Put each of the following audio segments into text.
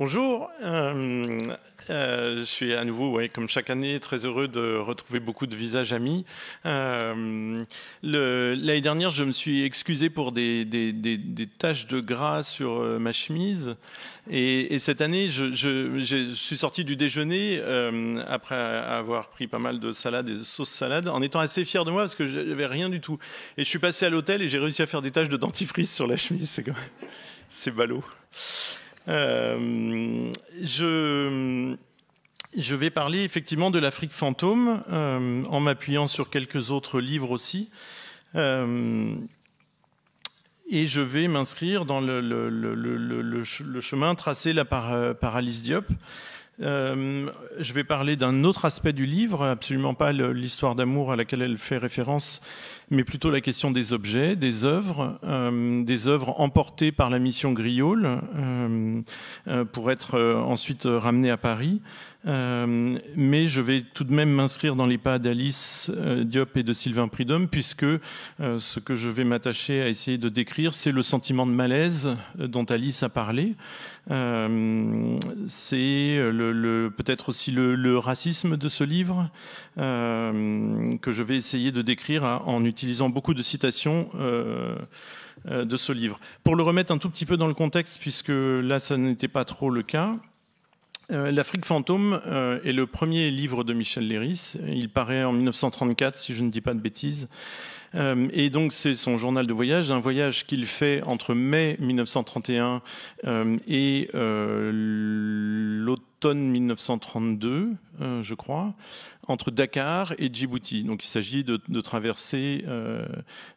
Bonjour, euh, euh, je suis à nouveau, comme chaque année, très heureux de retrouver beaucoup de visages amis. Euh, l'année dernière, je me suis excusé pour des, taches de gras sur ma chemise. Et, cette année, je, suis sorti du déjeuner, après avoir pris pas mal de salades et de sauces salades, en étant assez fier de moi parce que je n'avais rien du tout. Et je suis passé à l'hôtel et j'ai réussi à faire des taches de dentifrice sur la chemise. C'est quand même... C'est ballot. Euh, je, vais parler effectivement de l'Afrique fantôme euh, en m'appuyant sur quelques autres livres aussi. Euh, et je vais m'inscrire dans le, chemin tracé là par, Alice Diop. je vais parler d'un autre aspect du livre, absolument pas l'histoire d'amour à laquelle elle fait référence, mais plutôt la question des objets, des œuvres, euh, des œuvres emportées par la mission Griol euh, euh, pour être ensuite ramenées à Paris. mais je vais tout de même m'inscrire dans les pas d'Alice Diop et de Sylvain Pridhomme, puisque ce que je vais m'attacher à essayer de décrire, c'est le sentiment de malaise dont Alice a parlé. c'est le, peut-être aussi le, racisme de ce livre que je vais essayer de décrire en utilisant utilisant beaucoup de citations euh, euh, de ce livre. Pour le remettre un tout petit peu dans le contexte, puisque là, ça n'était pas trop le cas, euh, L'Afrique fantôme est le premier livre de Michel Léris. Il paraît en 1934, si je ne dis pas de bêtises. Euh, et donc, c'est son journal de voyage, un voyage qu'il fait entre mai 1931 et euh, euh, l'automne 1932, je crois, entre Dakar et Djibouti. Donc, il s'agit de, traverser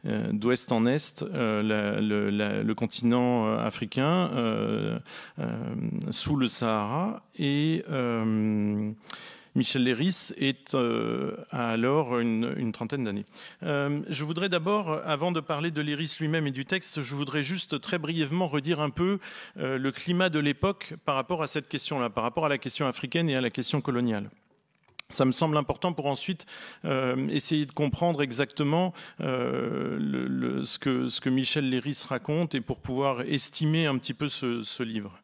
d'ouest en est le, le, continent africain sous le Sahara et Michel Léris est, a euh, alors une, trentaine d'années. Euh, je voudrais d'abord, avant de parler de Léris lui-même et du texte, je voudrais juste très brièvement redire un peu euh, le climat de l'époque par rapport à cette question-là, par rapport à la question africaine et à la question coloniale. Ça me semble important pour ensuite essayer de comprendre exactement ce, que, Michel Léris raconte et pour pouvoir estimer un petit peu ce livre.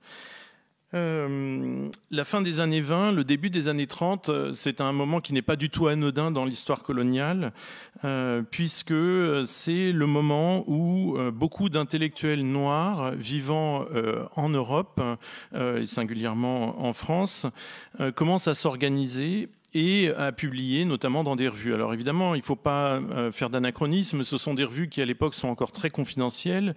Euh, la fin des années 20, le début des années 30, euh, c'est un moment qui n'est pas du tout anodin dans l'histoire coloniale, euh, puisque c'est le moment où beaucoup d'intellectuels noirs vivant en Europe, et singulièrement en France, commencent à s'organiser et à publier notamment dans des revues. Alors évidemment, il ne faut pas euh, faire d'anachronisme, ce sont des revues qui à l'époque sont encore très confidentielles,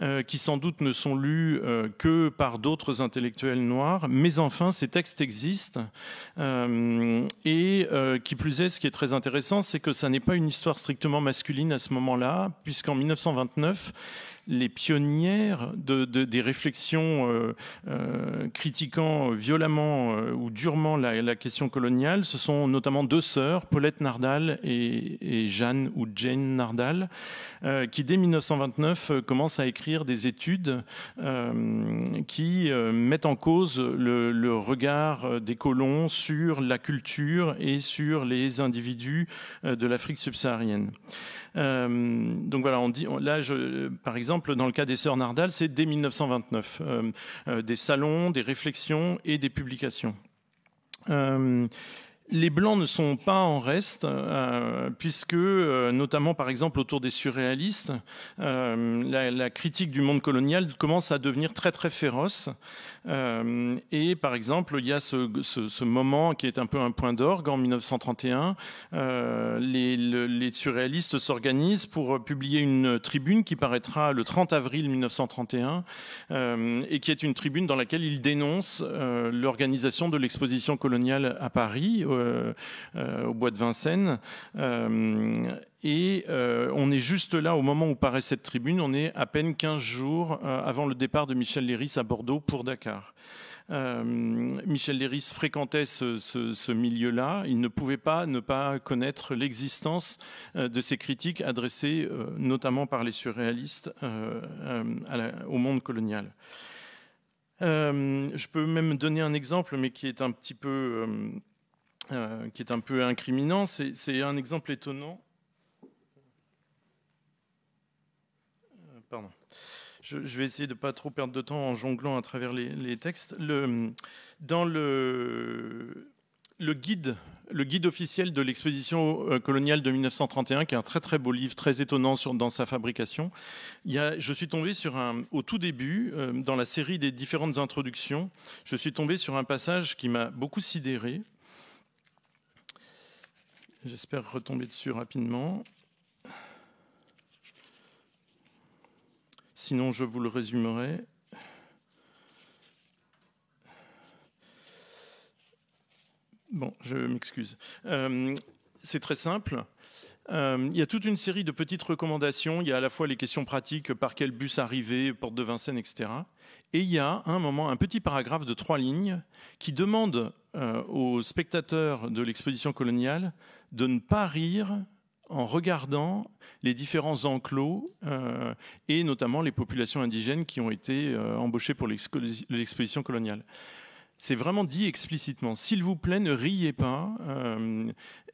euh, qui sans doute ne sont lues euh, que par d'autres intellectuels noirs, mais enfin ces textes existent et qui plus est, ce qui est très intéressant, c'est que ça n'est pas une histoire strictement masculine à ce moment-là, puisqu'en 1929, les pionnières des réflexions euh, euh, critiquant violemment euh, ou durement la, question coloniale, ce sont notamment deux sœurs, Paulette Nardal et, Jeanne ou Jane Nardal, qui dès 1929 commencent à écrire des études qui mettent en cause le, le regard des colons sur la culture et sur les individus de l'Afrique subsaharienne. Euh, donc voilà, on dit, là, je, par exemple, dans le cas des sœurs Nardal, c'est dès 1929, euh, euh, des salons, des réflexions et des publications. Les Blancs ne sont pas en reste, euh, puisque, euh, notamment par exemple autour des surréalistes, euh, la, critique du monde colonial commence à devenir très très féroce. et par exemple, il y a ce, moment qui est un peu un point d'orgue en 1931. Les, les, surréalistes s'organisent pour publier une tribune qui paraîtra le 30 avril 1931, et qui est une tribune dans laquelle ils dénoncent l'organisation de l'exposition coloniale à Paris euh, euh, au bois de Vincennes. Euh, et on est juste là au moment où paraît cette tribune, on est à peine 15 jours avant le départ de Michel Léris à Bordeaux pour Dakar. Michel Léris fréquentait ce, milieu-là. Il ne pouvait pas ne pas connaître l'existence de ces critiques adressées notamment par les surréalistes au monde colonial. je peux même donner un exemple, mais qui est un petit peu euh, qui est un peu incriminant. C'est un exemple étonnant. Euh, pardon. Je, vais essayer de ne pas trop perdre de temps en jonglant à travers les, textes. Le, dans le, le guide, le guide officiel de l'exposition euh, coloniale de 1931, qui est un très très beau livre, très étonnant sur, dans sa fabrication. Il je suis tombé sur un, au tout début, dans la série des différentes introductions, je suis tombé sur un passage qui m'a beaucoup sidéré, J'espère retomber dessus rapidement. Sinon, je vous le résumerai. Bon, je m'excuse. Euh, c'est très simple. Euh, il y a toute une série de petites recommandations. Il y a à la fois les questions pratiques, par quel bus arriver, porte de Vincennes, etc. Et il y a un moment un petit paragraphe de trois lignes qui demande euh, aux spectateurs de l'exposition coloniale de ne pas rire en regardant les différents enclos euh, et notamment les populations indigènes qui ont été euh, embauchées pour l'exposition coloniale. C'est vraiment dit explicitement. S'il vous plaît, ne riez pas.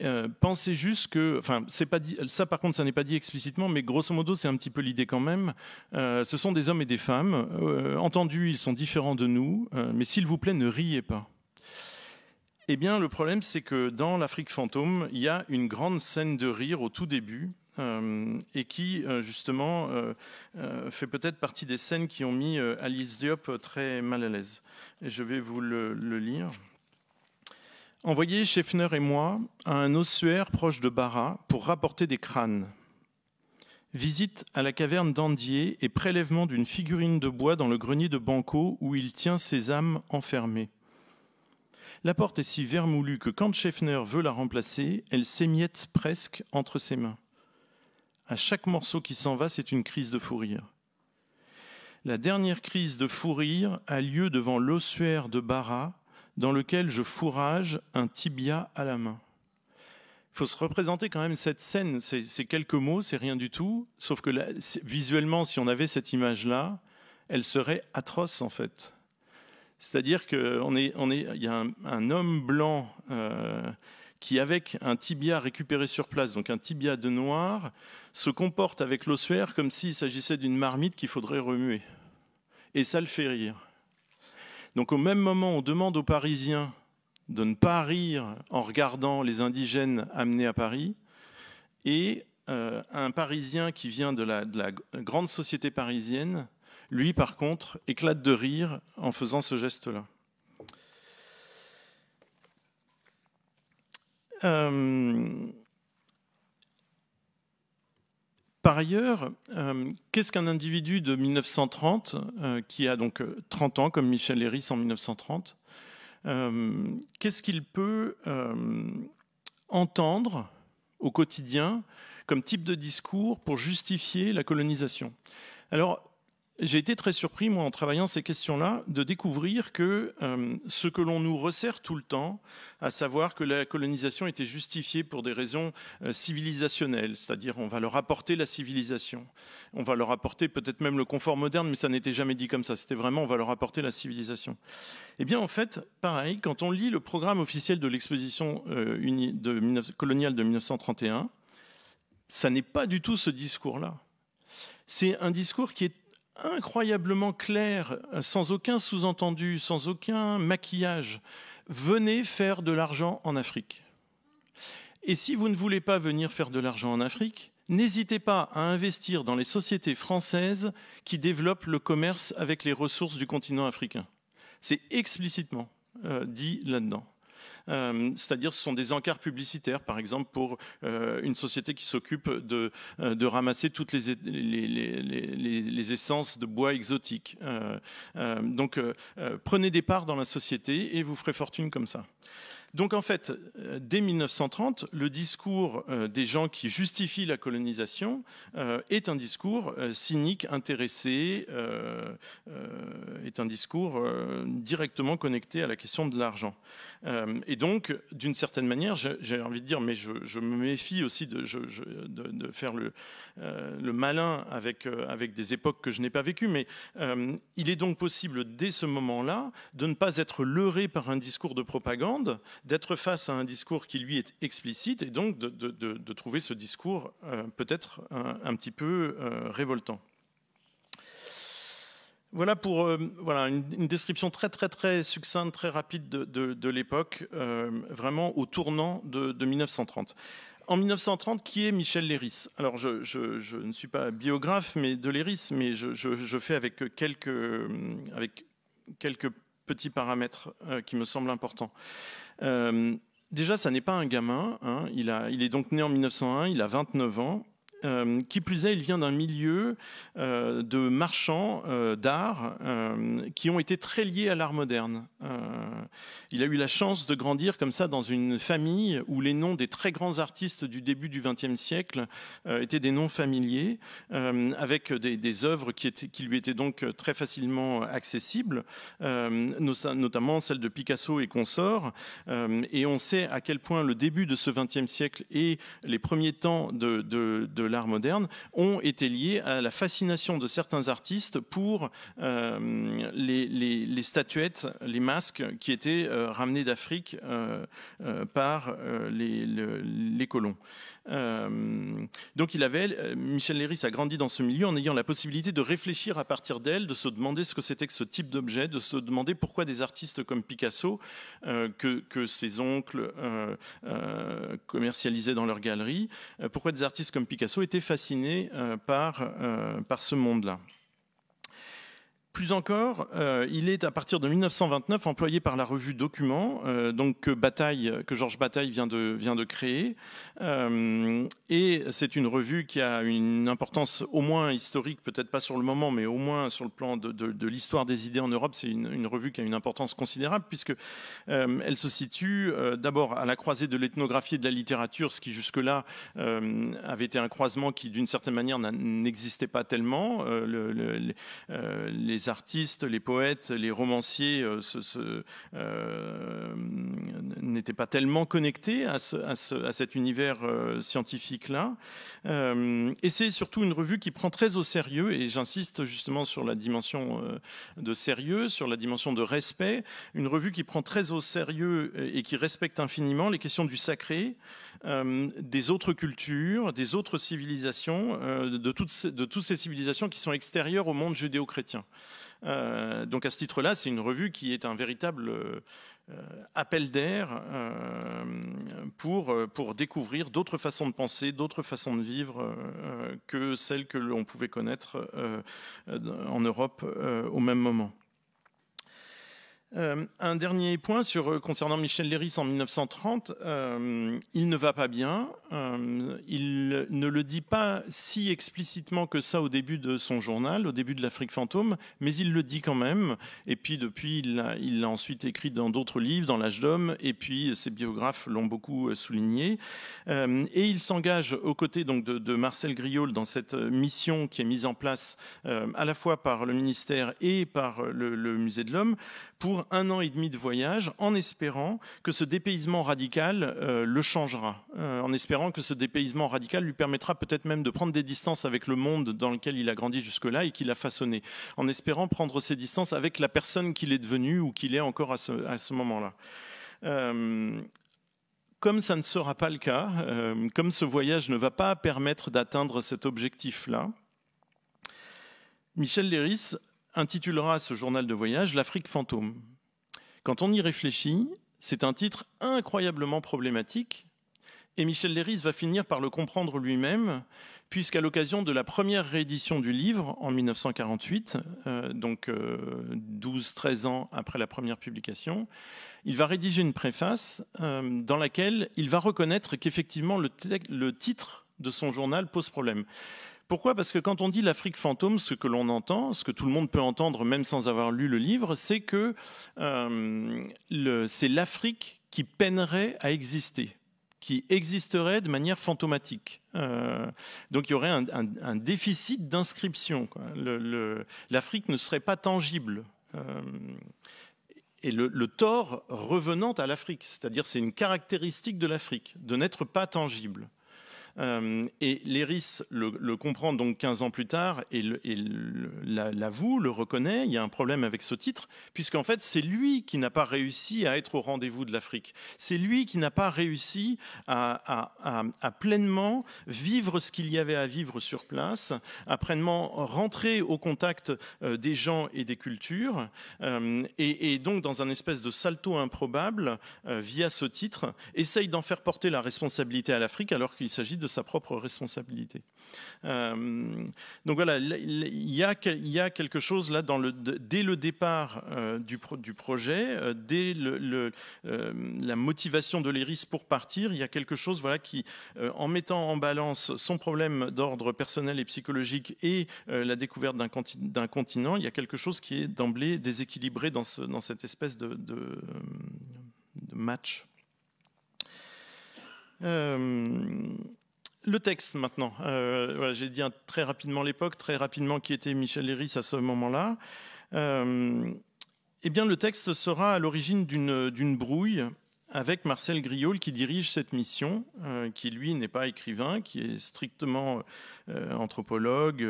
Euh, pensez juste que, enfin, c'est pas ça par contre, ça n'est pas dit explicitement, mais grosso modo, c'est un petit peu l'idée quand même. ce sont des hommes et des femmes. Entendu, ils sont différents de nous, mais s'il vous plaît, ne riez pas. Eh bien, le problème, c'est que dans l'Afrique fantôme, il y a une grande scène de rire au tout début, euh, et qui euh, justement euh, fait peut-être partie des scènes qui ont mis Alice Diop très mal à l'aise. Et je vais vous le, le lire. Envoyez Scheffner et moi à un ossuaire proche de Barra pour rapporter des crânes. Visite à la caverne d'Andier et prélèvement d'une figurine de bois dans le grenier de Banco où il tient ses âmes enfermées. La porte est si vermoulue que quand Scheffner veut la remplacer, elle s'émiette presque entre ses mains. À chaque morceau qui s'en va, c'est une crise de fou rire. La dernière crise de fou rire a lieu devant l'ossuaire de Bara, dans lequel je fourrage un tibia à la main. Il faut se représenter quand même cette scène. ces quelques mots, c'est rien du tout. Sauf que visuellement, si on avait cette image-là, elle serait atroce en fait. C'est-à-dire qu'on y a un, homme blanc euh, qui, avec un tibia récupéré sur place, donc un tibia de noir, se comporte avec l'ossuaire comme s'il s'agissait d'une marmite qu'il faudrait remuer. Et ça le fait rire. Donc au même moment, on demande aux Parisiens de ne pas rire en regardant les indigènes amenés à Paris, et euh, un Parisien qui vient de de la grande société parisienne lui, par contre, éclate de rire en faisant ce geste-là. Euh, par ailleurs, euh, qu'est-ce qu'un individu de 1930, euh, qui a donc 30 ans, comme Michel Héris en 1930, qu'est-ce qu'il peut entendre au quotidien comme type de discours pour justifier la colonisation Alors, j'ai été très surpris, moi, en travaillant ces questions-là, de découvrir que euh, ce que l'on nous resserre tout le temps, à savoir que la colonisation était justifiée pour des raisons euh, civilisationnelles, c'est-à-dire on va leur apporter la civilisation, on va leur apporter peut-être même le confort moderne, mais ça n'était jamais dit comme ça, c'était vraiment on va leur apporter la civilisation. Eh bien, en fait, pareil, quand on lit le programme officiel de l'exposition euh, de, coloniale de 1931, ça n'est pas du tout ce discours-là. C'est un discours qui est incroyablement clair, euh, sans aucun sous-entendu, sans aucun maquillage. Venez faire de l'argent en Afrique. Et si vous ne voulez pas venir faire de l'argent en Afrique, n'hésitez pas à investir dans les sociétés françaises qui développent le commerce avec les ressources du continent africain. C'est explicitement euh, dit là-dedans. Euh, c'est-à-dire, ce sont des encarts publicitaires, par exemple, pour euh, une société qui s'occupe de, euh, ramasser toutes les, les, essences de bois exotiques. donc, prenez des parts dans la société et vous ferez fortune comme ça. Donc en fait, dès 1930, le discours des gens qui justifient la colonisation est un discours cynique, intéressé, est un discours directement connecté à la question de l'argent. Euh, et donc, d'une certaine manière, j'ai envie de dire, mais je, me méfie aussi de, faire le, euh, malin euh, avec, des époques que je n'ai pas vécues, mais il est donc possible dès ce moment-là de ne pas être leurré par un discours de propagande, d'être face à un discours qui lui est explicite, et donc de, trouver ce discours peut-être un, petit peu révoltant. Voilà pour euh, voilà une, description très très très succincte, très rapide de, l'époque, euh, vraiment au tournant de, 1930. En 1930, qui est Michel Léris Alors, je, ne suis pas biographe mais de Léris, mais je, fais avec quelques, euh, avec quelques petits paramètres qui me semblent importants. déjà, ça n'est pas un gamin. Hein. il, a, il est donc né en 1901, il a 29 ans. Euh, qui plus est, il vient d'un milieu euh, de marchands euh, d'art qui ont été très liés à l'art moderne. il a eu la chance de grandir comme ça dans une famille où les noms des très grands artistes du début du XXe siècle étaient des noms familiers, avec des, des œuvres qui, étaient, qui, lui étaient donc très facilement accessibles, notamment celles de Picasso et consorts. et on sait à quel point le début de ce XXe siècle et les premiers temps de, de, de l'art moderne ont été liés à la fascination de certains artistes pour euh, les, statuettes, les masques qui étaient euh, ramenés d'Afrique euh, par les, colons. Euh, donc il avait, euh, Michel Léris a grandi dans ce milieu en ayant la possibilité de réfléchir à partir d'elle, de se demander ce que c'était que ce type d'objet, de se demander pourquoi des artistes comme Picasso, euh, que, ses oncles commercialisaient dans leur galerie, pourquoi des artistes comme Picasso étaient fascinés par ce monde-là. Plus encore, euh, il est à partir de 1929 employé par la revue Documents, euh, donc que, Bataille, que Georges Bataille vient de, créer. Euh, et c'est une revue qui a une importance au moins historique, peut-être pas sur le moment, mais au moins sur le plan de, l'histoire des idées en Europe. C'est une, revue qui a une importance considérable, puisque elle se situe d'abord à la croisée de l'ethnographie et de la littérature, ce qui jusque-là avait été un croisement qui, d'une certaine manière, n'existait pas tellement. les artistes, les poètes, les romanciers euh, euh, n'étaient pas tellement connectés à, à cet univers euh, scientifique-là. et c'est surtout une revue qui prend très au sérieux, et j'insiste justement sur la dimension de sérieux, sur la dimension de respect, une revue qui prend très au sérieux et qui respecte infiniment les questions du sacré, euh, des autres cultures, des autres civilisations, euh, de, toutes ces, civilisations qui sont extérieures au monde judéo-chrétien. Euh, donc à ce titre-là, c'est une revue qui est un véritable appel d'air pour découvrir d'autres façons de penser, d'autres façons de vivre que celles que l'on pouvait connaître en Europe au même moment. Euh, un dernier point euh, concernant Michel Léris en 1930. Euh, il ne va pas bien. il ne le dit pas si explicitement que ça au début de son journal, au début de l'Afrique fantôme, mais il le dit quand même. Et puis depuis, il l'a ensuite écrit dans d'autres livres, dans l'âge d'homme, et puis ses biographes l'ont beaucoup souligné. et il s'engage aux côtés donc, de, Marcel Griol dans cette mission qui est mise en place à la fois par le ministère et par le, le musée de l'homme pour un an et demi de voyage en espérant que ce dépaysement radical euh, le changera, euh, en espérant que ce dépaysement radical lui permettra peut-être même de prendre des distances avec le monde dans lequel il a grandi jusque-là et qu'il a façonné, en espérant prendre ses distances avec la personne qu'il est devenu ou qu'il est encore à ce, moment-là. Euh, comme ça ne sera pas le cas, comme ce voyage ne va pas permettre d'atteindre cet objectif-là, Michel Léris intitulera ce journal de voyage L'Afrique fantôme. Quand on y réfléchit, c'est un titre incroyablement problématique, et Michel Léris va finir par le comprendre lui-même, puisqu'à l'occasion de la première réédition du livre en 1948, euh, donc 12-13 euh, ans après la première publication, il va rédiger une préface euh, dans laquelle il va reconnaître qu'effectivement le titre de son journal pose problème. Pourquoi Parce que quand on dit l'Afrique fantôme, ce que l'on entend, ce que tout le monde peut entendre même sans avoir lu le livre, c'est que euh, c'est l'Afrique qui peinerait à exister qui existerait de manière fantomatique. Euh, donc il y aurait un, déficit d'inscription. L'Afrique ne serait pas tangible. Euh, et le, tort revenant à l'Afrique, c'est-à-dire c'est une caractéristique de l'Afrique, de n'être pas tangible. Euh, et Léris le, comprend donc 15 ans plus tard et l'avoue, le reconnaît. Il y a un problème avec ce titre, puisqu'en fait, c'est lui qui n'a pas réussi à être au rendez-vous de l'Afrique. C'est lui qui n'a pas réussi à, pleinement vivre ce qu'il y avait à vivre sur place, à pleinement rentrer au contact euh, des gens et des cultures. Euh, et, et donc, dans un espèce de salto improbable, via ce titre, essaye d'en faire porter la responsabilité à l'Afrique alors qu'il s'agit de de sa propre responsabilité. Euh, donc voilà, il y, a, quelque chose là dans le, dès le départ euh, du, du, projet, euh, dès le, la motivation de l'iris pour partir, il y a quelque chose voilà, qui, en mettant en balance son problème d'ordre personnel et psychologique et la découverte d'un continent, il y a quelque chose qui est d'emblée déséquilibré dans, ce, dans, cette espèce de, match. Le texte maintenant. Euh, j'ai dit très rapidement l'époque, très rapidement qui était Michel Léris à ce moment-là. Euh, eh bien, le texte sera à l'origine d'une brouille avec Marcel Griol qui dirige cette mission, euh, qui lui n'est pas écrivain, qui est strictement anthropologue,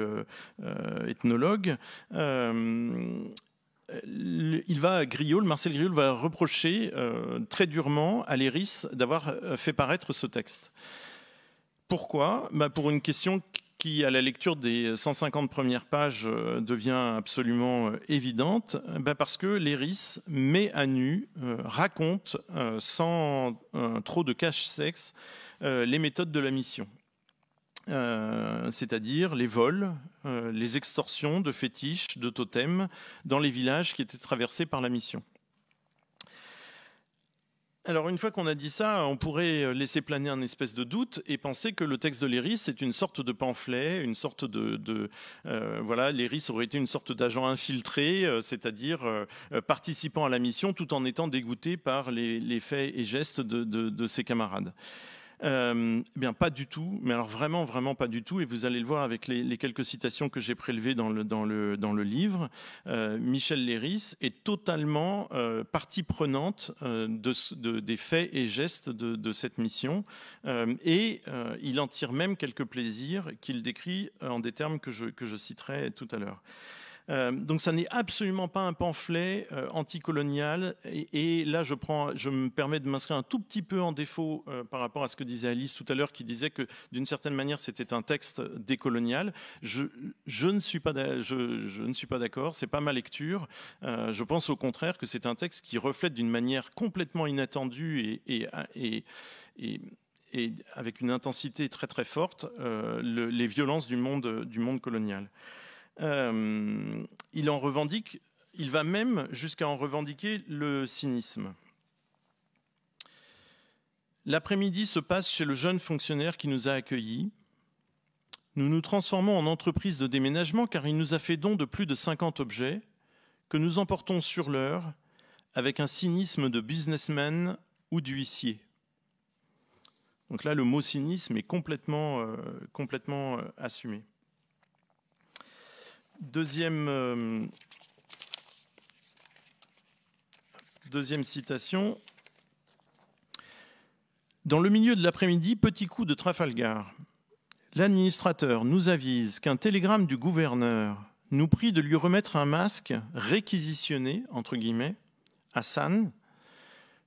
ethnologue il va Marcel Griol va reprocher très durement à Léris d'avoir fait paraître ce texte. Pourquoi bah Pour une question qui, à la lecture des 150 premières pages, euh, devient absolument euh, évidente, bah, parce que l'Eris met à nu, euh, raconte, sans trop de cache-sexe, les méthodes de la mission. c'est-à-dire les vols, les extorsions de fétiches, de totems dans les villages qui étaient traversés par la mission. Alors une fois qu'on a dit ça, on pourrait euh, laisser planer un espèce de doute et penser que le texte de Léris est une sorte de pamphlet, une sorte de, euh, voilà, Léris aurait été une sorte d'agent infiltré, euh, c'est-à-dire participant à la mission tout en étant dégoûté par les, faits et gestes de ses camarades. Euh, eh bien, pas du tout, mais alors vraiment, vraiment pas du tout. Et vous allez le voir avec les, quelques citations que j'ai prélevées dans le, dans le, dans le livre. Euh, Michel Léris est totalement euh, partie prenante des faits et gestes de, de cette mission. et il en tire même quelques plaisirs qu'il décrit en des termes que que je citerai tout à l'heure. Euh, donc ça n'est absolument pas un pamphlet euh, anticolonial. Et, là, je, me permets de m'inscrire un tout petit peu en défaut euh, par rapport à ce que disait Alice tout à l'heure, qui disait que d'une certaine manière, c'était un texte décolonial. Je, je ne suis pas, d'accord ce n'est pas d'accord. C'est pas ma lecture. je pense au contraire que c'est un texte qui reflète d'une manière complètement inattendue et, avec une intensité très très forte les violences du du monde colonial. Euh, il en revendique, il va même jusqu'à en revendiquer le cynisme. L'après-midi se passe chez le jeune fonctionnaire qui nous a accueillis. Nous nous transformons en entreprise de déménagement car il nous a fait don de plus de 50 objets que nous emportons sur l'heure avec un cynisme de businessman ou d'huissier. Donc là, le mot cynisme est complètement, euh, complètement euh, assumé. Euh, deuxième, citation. Dans le milieu de l'après-midi, petit coup de Trafalgar. L'administrateur nous avise qu'un télégramme du gouverneur nous prie de lui remettre un masque réquisitionné, entre guillemets, à San,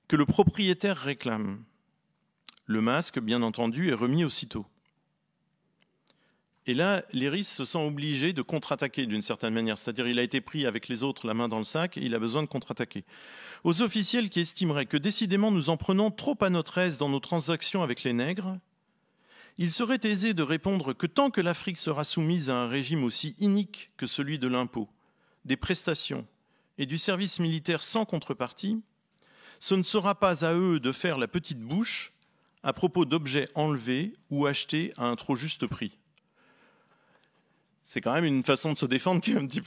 que le propriétaire réclame. Le masque, bien entendu, est remis aussitôt. Et là, l'iris se sent obligé de contre-attaquer d'une certaine manière. C'est-à-dire, il a été pris avec les autres la main dans le sac et il a besoin de contre-attaquer. Aux officiels qui estimeraient que décidément nous en prenons trop à notre aise dans nos transactions avec les nègres, il serait aisé de répondre que tant que l'Afrique sera soumise à un régime aussi inique que celui de l'impôt, des prestations et du service militaire sans contrepartie, ce ne sera pas à eux de faire la petite bouche à propos d'objets enlevés ou achetés à un trop juste prix c'est quand même une façon de se défendre qui est un petit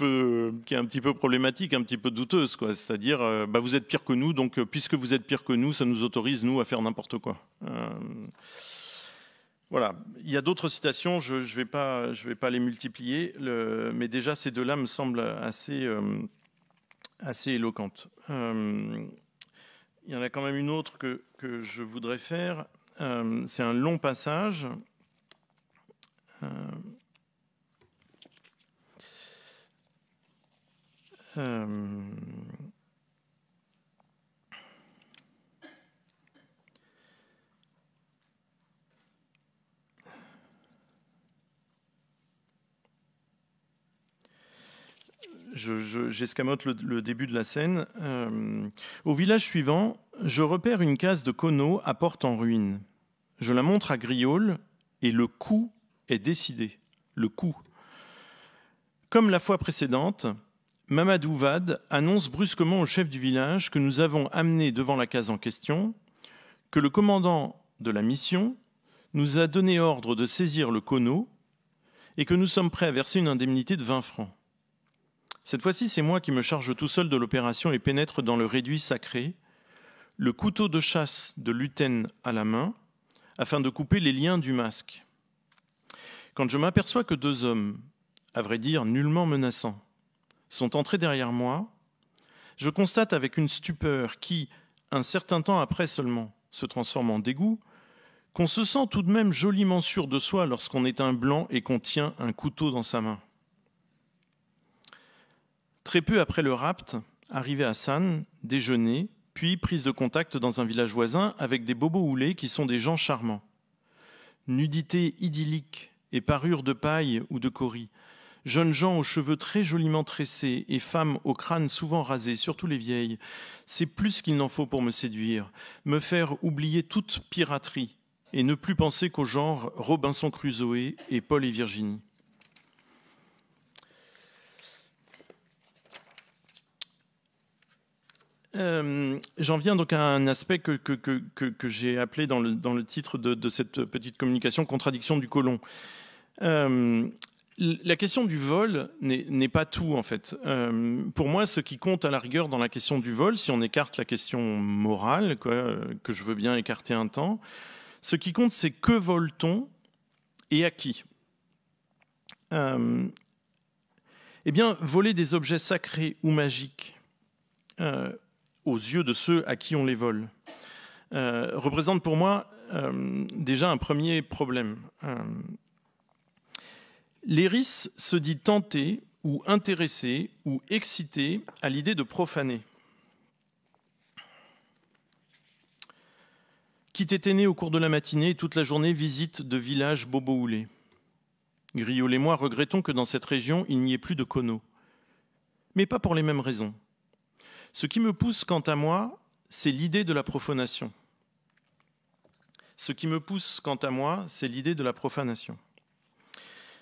peu, problématique, un petit peu douteuse. C'est-à-dire, euh, bah, vous êtes pire que nous, donc euh, puisque vous êtes pire que nous, ça nous autorise, nous, à faire n'importe quoi. Euh, voilà. Il y a d'autres citations, je ne vais, pas les multiplier, mais déjà, ces deux-là me semblent assez, éloquentes. il y en a quand même une autre que je voudrais faire. c'est un long passage. Euh, j'escamote je, le, début de la scène. Euh, au village suivant, je repère une case de Kono à porte en ruine. Je la montre à Griol et le coup est décidé. Le coup. Comme la fois précédente, Mamadou annonce brusquement au chef du village que nous avons amené devant la case en question, que le commandant de la mission nous a donné ordre de saisir le cono et que nous sommes prêts à verser une indemnité de 20 francs. Cette fois-ci, c'est moi qui me charge tout seul de l'opération et pénètre dans le réduit sacré, le couteau de chasse de Luten à la main, afin de couper les liens du masque. Quand je m'aperçois que deux hommes, à vrai dire nullement menaçants, sont entrés derrière moi, je constate avec une stupeur qui, un certain temps après seulement, se transforme en dégoût, qu'on se sent tout de même joliment sûr de soi lorsqu'on est un blanc et qu'on tient un couteau dans sa main. Très peu après le rapt, arrivé à San, déjeuner, puis prise de contact dans un village voisin avec des bobos houlés qui sont des gens charmants. Nudité idyllique et parure de paille ou de cori, jeunes gens aux cheveux très joliment tressés et femmes au crâne souvent rasé, surtout les vieilles. C'est plus qu'il n'en faut pour me séduire, me faire oublier toute piraterie et ne plus penser qu'au genre Robinson Crusoe et Paul et Virginie. Euh, j'en viens donc à un aspect que, j'ai appelé dans le, titre de, cette petite communication contradiction du colon. Euh, la question du vol n'est pas tout en fait. Euh, pour moi, ce qui compte à la rigueur dans la question du vol, si on écarte la question morale, euh, que je veux bien écarter un temps, ce qui compte, c'est que vole-t-on et à qui euh, Eh bien, voler des objets sacrés ou magiques aux yeux de ceux à qui on les vole représente pour moi déjà un premier problème. L'éris se dit tenté ou intéressé ou excité à l'idée de profaner. Quitte était né au cours de la matinée et toute la journée visite de villages bobo-houlés. Griol et moi regrettons que dans cette région, il n'y ait plus de cono. Mais pas pour les mêmes raisons. Ce qui me pousse, quant à moi, c'est l'idée de la profanation. Ce qui me pousse, quant à moi, c'est l'idée de la profanation.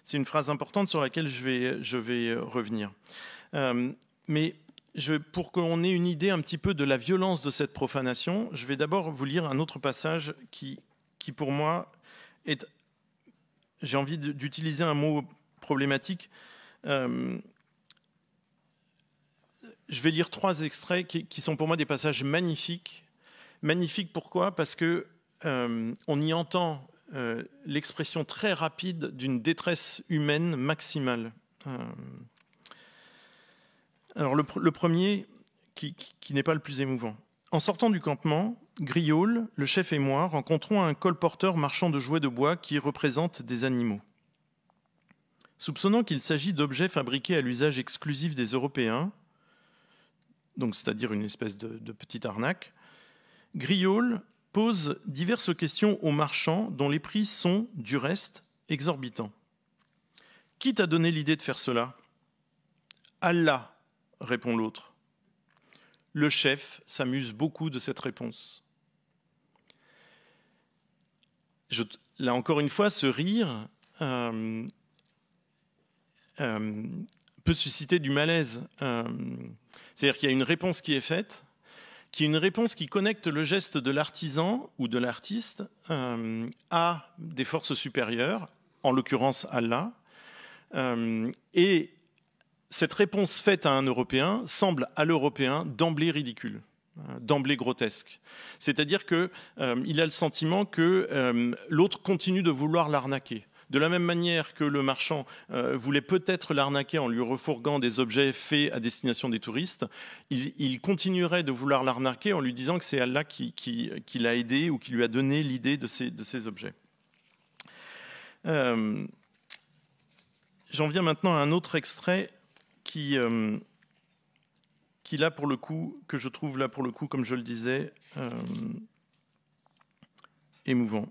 C'est une phrase importante sur laquelle je vais, euh, revenir. Euh, mais je, pour qu'on ait une idée un petit peu de la violence de cette profanation, je vais d'abord vous lire un autre passage qui, pour moi, est... J'ai envie d'utiliser un mot problématique. Euh, je vais lire trois extraits qui, sont pour moi des passages magnifiques. Magnifiques pourquoi Parce que on y entend euh, l'expression très rapide d'une détresse humaine maximale. Euh, alors le, premier, qui, n'est pas le plus émouvant. En sortant du campement, Griol, le chef et moi rencontrons un colporteur marchand de jouets de bois qui représente des animaux. Soupçonnant qu'il s'agit d'objets fabriqués à l'usage exclusif des Européens, donc c'est-à-dire une espèce de, petite arnaque, Griol pose diverses questions aux marchands dont les prix sont, du reste, exorbitants. Qui t'a donné l'idée de faire cela Allah, répond l'autre. Le chef s'amuse beaucoup de cette réponse. Je, là encore une fois, ce rire euh, euh, peut susciter du malaise. Euh, c'est-à-dire qu'il y a une réponse qui est faite, qui est une réponse qui connecte le geste de l'artisan ou de l'artiste euh, à des forces supérieures, en l'occurrence Allah. Euh, et cette réponse faite à un Européen semble à l'Européen d'emblée ridicule euh, d'emblée grotesque. C'est-à-dire qu'il euh, a le sentiment que l'autre continue de vouloir l'arnaquer. De la même manière que le marchand euh, voulait peut-être l'arnaquer en lui refourguant des objets faits à destination des touristes, il, continuerait de vouloir l'arnaquer en lui disant que c'est Allah qui, qui, l'a aidé ou qui lui a donné l'idée de ces, objets. Euh, j'en viens maintenant à un autre extrait euh, qui, là pour le coup, que je trouve là pour le coup, comme je le disais, émouvant.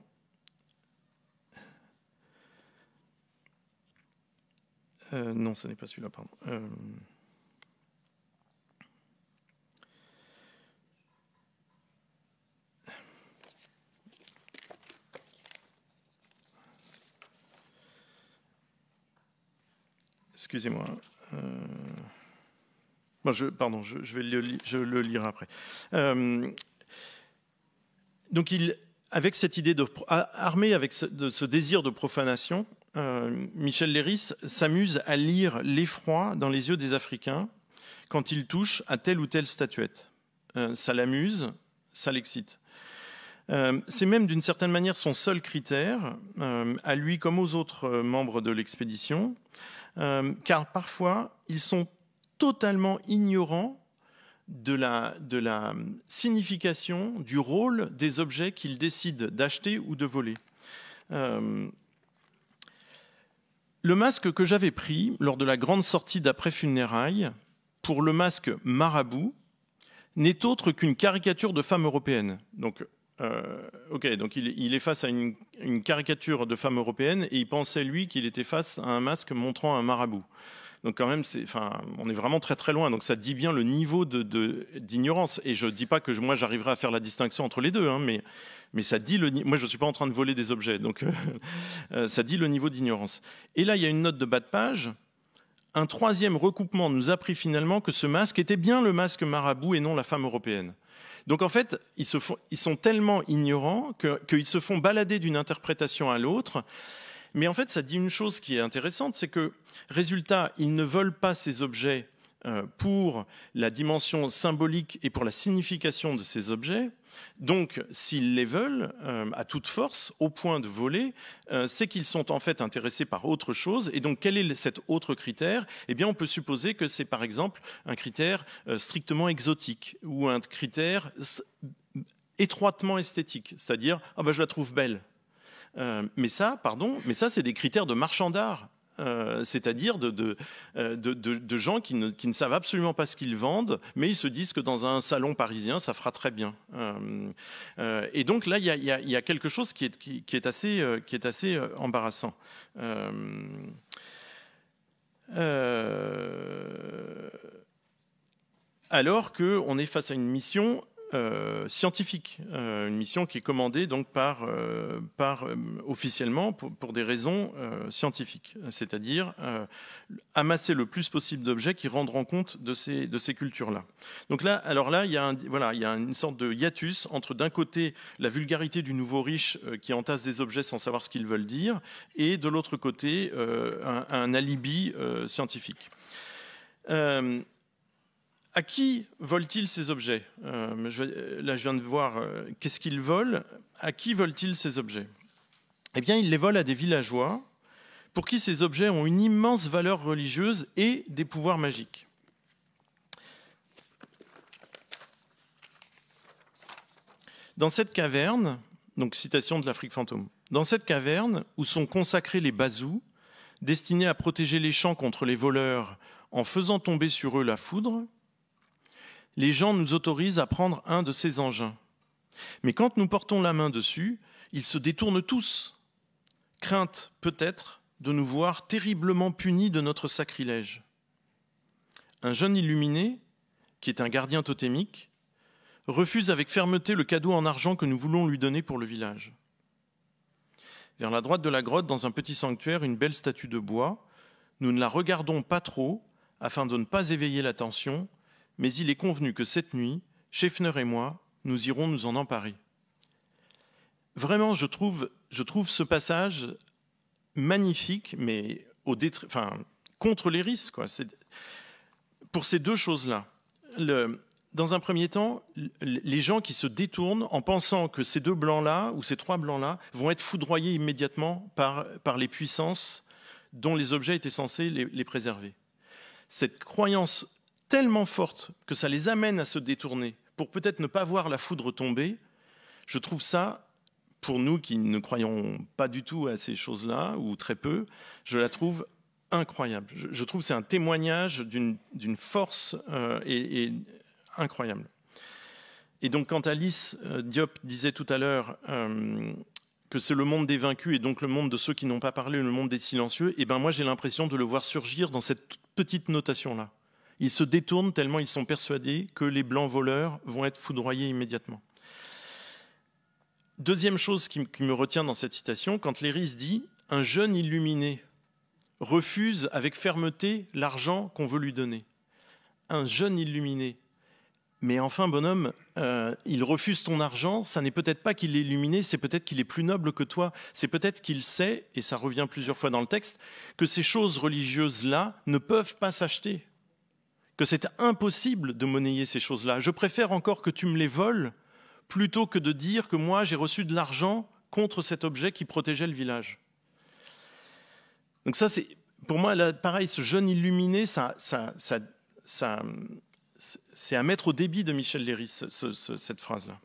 Euh, non, ce n'est pas celui-là, pardon. Euh, excusez-moi. Euh, je, pardon, je, vais le, je le lire après. donc, il, avec cette idée de armé avec de ce désir de profanation, euh, Michel Léris s'amuse à lire l'effroi dans les yeux des Africains quand il touche à telle ou telle statuette. Euh, ça l'amuse, ça l'excite. Euh, c'est même d'une certaine manière son seul critère, à lui comme aux autres membres de l'expédition, car parfois ils sont totalement ignorants de la, de la signification, du rôle des objets qu'ils décident d'acheter ou de voler. Le masque que j'avais pris lors de la grande sortie d'après-funérailles, pour le masque marabout, n'est autre qu'une caricature de femme européenne. Donc, euh, donc il, est face à une, caricature de femme européenne et il pensait, lui, qu'il était face à un masque montrant un marabout. Donc quand même, enfin, on est vraiment très très loin. Donc ça dit bien le niveau de, d'ignorance. Et je dis pas que moi j'arriverai à faire la distinction entre les deux, hein, mais mais ça dit le. Moi je suis pas en train de voler des objets, donc euh, euh, ça dit le niveau d'ignorance. Et là, il y a une note de bas de page. Un troisième recoupement nous a pris finalement que ce masque était bien le masque marabout et non la femme européenne. Donc en fait, ils, se font, ils sont tellement ignorants qu'ils se font balader d'une interprétation à l'autre. Mais en fait, ça dit une chose qui est intéressante, c'est que, résultat, ils ne veulent pas ces objets euh, pour la dimension symbolique et pour la signification de ces objets. Donc, s'ils les veulent euh, à toute force, au point de voler, euh, c'est qu'ils sont en fait intéressés par autre chose. Et donc, quel est cet autre critère Eh bien, on peut supposer que c'est par exemple un critère strictement exotique ou un critère étroitement esthétique, c'est-à-dire ah ben, je la trouve belle. Euh, mais ça, pardon, mais ça, c'est des critères de marchand d'art. Euh, c'est-à-dire de, de, euh, gens qui ne, savent absolument pas ce qu'ils vendent, mais ils se disent que dans un salon parisien, ça fera très bien. et donc là, il y, a, quelque chose qui est, qui, est, assez, qui est assez embarrassant. alors qu'on est face à une mission euh, scientifique, euh, une mission qui est commandée donc par, euh, par officiellement pour, des raisons scientifiques, c'est-à-dire amasser le plus possible d'objets qui rendront compte de ces, de ces cultures-là. Donc là, alors là, il y a voilà, il y a une sorte de hiatus entre d'un côté la vulgarité du nouveau riche qui entasse des objets sans savoir ce qu'ils veulent dire, et de l'autre côté un, un, alibi scientifique à qui volent-ils ces objets euh, euh, Là, je viens de voir euh, qu'est-ce qu'ils volent. À qui volent-ils ces objets Eh bien, ils les volent à des villageois pour qui ces objets ont une immense valeur religieuse et des pouvoirs magiques. Dans cette caverne, donc citation de l'Afrique fantôme, dans cette caverne où sont consacrés les bazous, destinés à protéger les champs contre les voleurs en faisant tomber sur eux la foudre, les gens nous autorisent à prendre un de ces engins. Mais quand nous portons la main dessus, ils se détournent tous, crainte peut-être de nous voir terriblement punis de notre sacrilège. Un jeune illuminé, qui est un gardien totémique, refuse avec fermeté le cadeau en argent que nous voulons lui donner pour le village. Vers la droite de la grotte, dans un petit sanctuaire, une belle statue de bois. Nous ne la regardons pas trop afin de ne pas éveiller l'attention mais il est convenu que cette nuit, Scheffner et moi, nous irons nous en emparer. Vraiment, je trouve, je trouve ce passage magnifique, mais au contre les risques. Quoi. Pour ces deux choses-là, dans un premier temps, les gens qui se détournent en pensant que ces deux blancs-là ou ces trois blancs-là vont être foudroyés immédiatement par, par les puissances dont les objets étaient censés les, les préserver. Cette croyance tellement forte que ça les amène à se détourner pour peut-être ne pas voir la foudre tomber, je trouve ça, pour nous qui ne croyons pas du tout à ces choses-là, ou très peu, je la trouve incroyable. Je, je trouve c'est un témoignage d'une force euh, et, incroyable. Et donc quand Alice euh, Diop disait tout à l'heure euh, que c'est le monde des vaincus et donc le monde de ceux qui n'ont pas parlé, le monde des silencieux, et eh ben moi j'ai l'impression de le voir surgir dans cette petite notation-là. Ils se détournent tellement ils sont persuadés que les blancs voleurs vont être foudroyés immédiatement. Deuxième chose qui, me retient dans cette citation, quand Léris dit Un jeune illuminé refuse avec fermeté l'argent qu'on veut lui donner. Un jeune illuminé. Mais enfin, bonhomme, euh, il refuse ton argent, ça n'est peut-être pas qu'il est illuminé, c'est peut-être qu'il est plus noble que toi, c'est peut-être qu'il sait, et ça revient plusieurs fois dans le texte, que ces choses religieuses-là ne peuvent pas s'acheter, que c'est impossible de monnayer ces choses-là. Je préfère encore que tu me les voles plutôt que de dire que moi j'ai reçu de l'argent contre cet objet qui protégeait le village. Donc ça, c'est pour moi, pareil, ce jeune illuminé, ça, ça, ça, c'est à mettre au débit de Michel Léris, cette phrase-là.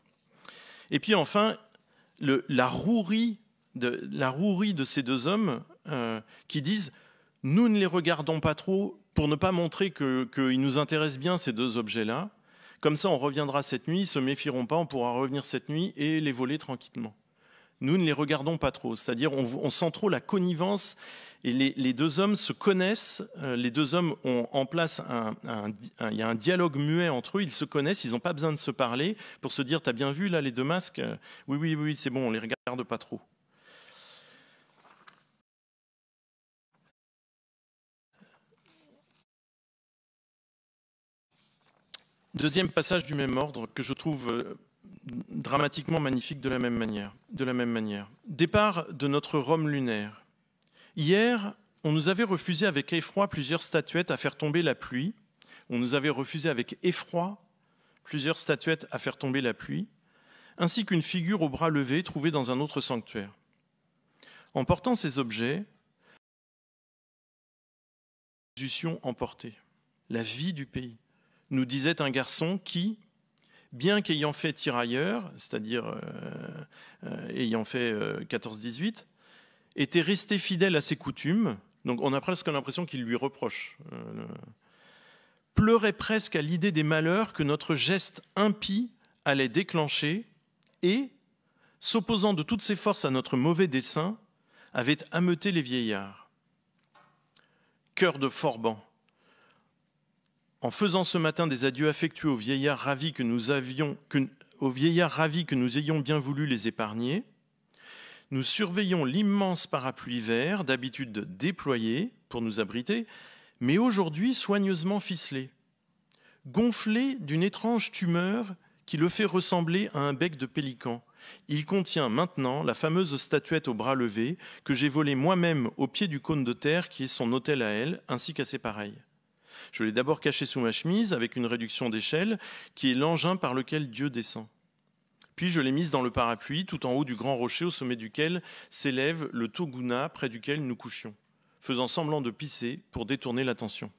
Et puis enfin, le, la, rouerie de, la de ces deux hommes euh, qui disent Nous ne les regardons pas trop, pour ne pas montrer qu'ils nous intéressent bien ces deux objets-là. Comme ça, on reviendra cette nuit, ils se méfieront pas, on pourra revenir cette nuit et les voler tranquillement. Nous ne les regardons pas trop, c'est-à-dire on, sent trop la connivence et les, deux hommes se connaissent, euh, les deux hommes ont en place un, dialogue muet entre eux, ils se connaissent, ils n'ont pas besoin de se parler pour se dire t'as bien vu là les deux masques, euh, oui oui oui c'est bon on les regarde pas trop. Deuxième passage du même ordre que je trouve euh, dramatiquement magnifique de la même manière. De la même manière. Départ de notre Rome lunaire. Hier, on nous avait refusé avec effroi plusieurs statuettes à faire tomber la pluie. On nous avait refusé avec effroi plusieurs statuettes à faire tomber la pluie, ainsi qu'une figure au bras levé trouvée dans un autre sanctuaire. En portant ces objets, nous emportée, la vie du pays nous disait un garçon qui, bien qu'ayant fait tirailleur, c'est-à-dire euh, euh, ayant fait 14-18, euh, était resté fidèle à ses coutumes. Donc on a presque l'impression qu'il lui reproche. pleurait presque à l'idée des malheurs que notre geste impie allait déclencher et, s'opposant de toutes ses forces à notre mauvais dessein, avait ameuté les vieillards. Cœur de Forban, en faisant ce matin des adieux affectueux aux vieillards ravis que nous avions, que nous ayons bien voulu les épargner, nous surveillons l'immense parapluie vert, d'habitude déployé pour nous abriter, mais aujourd'hui soigneusement ficelé, gonflé d'une étrange tumeur qui le fait ressembler à un bec de pélican. Il contient maintenant la fameuse statuette au bras levé que j'ai volée moi-même au pied du cône de terre qui est son hôtel à elle, ainsi qu'à ses pareils. Je l'ai d'abord caché sous ma chemise avec une réduction d'échelle qui est l'engin par lequel Dieu descend. Puis je l'ai mise dans le parapluie tout en haut du grand rocher au sommet duquel s'élève le Toguna près duquel nous couchions, faisant semblant de pisser pour détourner l'attention.